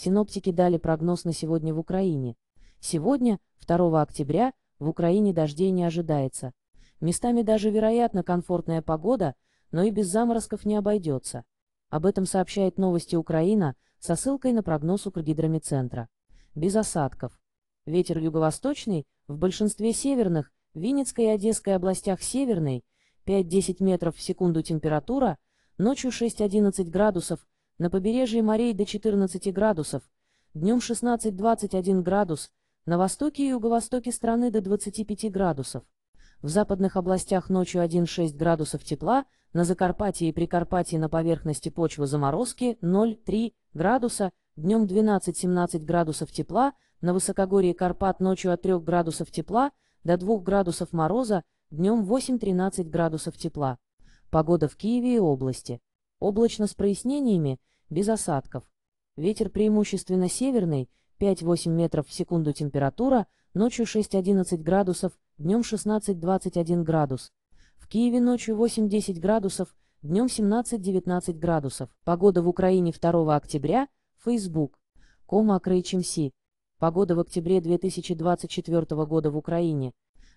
Синоптики дали прогноз на сегодня в Украине. Сегодня, 2 октября, в Украине дождей не ожидается. Местами даже вероятно комфортная погода, но и без заморозков не обойдется. Об этом сообщает новости Украина со ссылкой на прогноз Укргидромедцентра. Без осадков. Ветер юго-восточный, в большинстве северных, Винницкой и Одесской областях северной, 5-10 метров в секунду температура, ночью 6-11 градусов, на побережье морей до 14 градусов, днем 16-21 градус, на востоке и юго-востоке страны до 25 градусов. В западных областях ночью 1-6 градусов тепла, на Закарпатье и Прикарпатье на поверхности почвы заморозки 0-3 градуса, днем 12-17 градусов тепла, на высокогорье Карпат ночью от 3 градусов тепла до 2 градусов мороза, днем 8-13 градусов тепла. Погода в Киеве и области. Облачно с прояснениями, без осадков. Ветер преимущественно северный, 5-8 метров в секунду температура, ночью 6-11 градусов, днем 16-21 градус. В Киеве ночью 8-10 градусов, днем 17-19 градусов. Погода в Украине 2 октября, Facebook, Кома HMC. Погода в октябре 2024 года в Украине.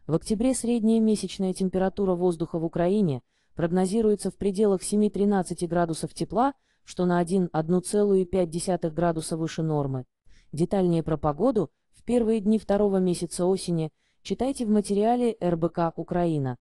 В октябре средняя месячная температура воздуха в Украине – прогнозируется в пределах 7-13 градусов тепла, что на 1,1,5 градуса выше нормы. Детальнее про погоду в первые дни второго месяца осени читайте в материале РБК «Украина».